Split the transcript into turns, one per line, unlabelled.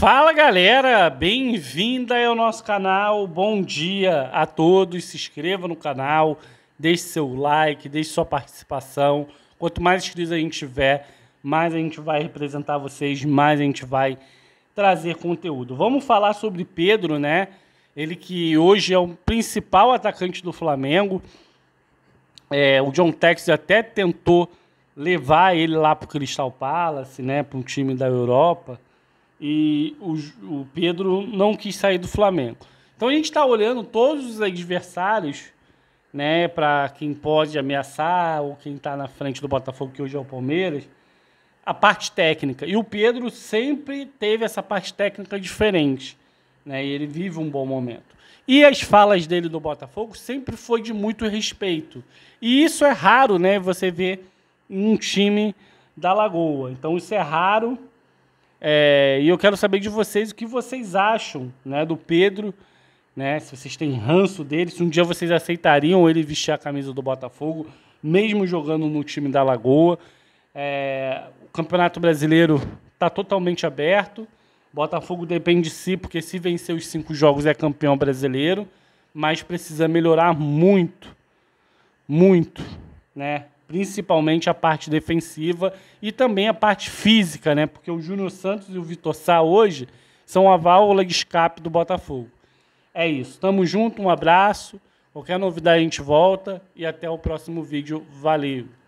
Fala galera, bem-vinda ao nosso canal. Bom dia a todos. Se inscreva no canal, deixe seu like, deixe sua participação. Quanto mais inscritos a gente tiver, mais a gente vai representar vocês, mais a gente vai trazer conteúdo. Vamos falar sobre Pedro, né? Ele que hoje é o principal atacante do Flamengo. É, o John Tex até tentou levar ele lá para o Crystal Palace, né? Para um time da Europa e o, o Pedro não quis sair do Flamengo. Então a gente está olhando todos os adversários, né, para quem pode ameaçar ou quem está na frente do Botafogo que hoje é o Palmeiras, a parte técnica. E o Pedro sempre teve essa parte técnica diferente, né? E ele vive um bom momento. E as falas dele do Botafogo sempre foi de muito respeito. E isso é raro, né? Você ver um time da Lagoa. Então isso é raro é, e eu quero saber de vocês o que vocês acham né, do Pedro, né? Se vocês têm ranço dele, se um dia vocês aceitariam ele vestir a camisa do Botafogo, mesmo jogando no time da Lagoa. É, o Campeonato Brasileiro está totalmente aberto. Botafogo depende de si, porque se vencer os cinco jogos é campeão brasileiro, mas precisa melhorar muito, muito, né? principalmente a parte defensiva e também a parte física, né? Porque o Júnior Santos e o Vitor Sá hoje são a válvula de escape do Botafogo. É isso. Tamo junto, um abraço. Qualquer novidade a gente volta e até o próximo vídeo. Valeu!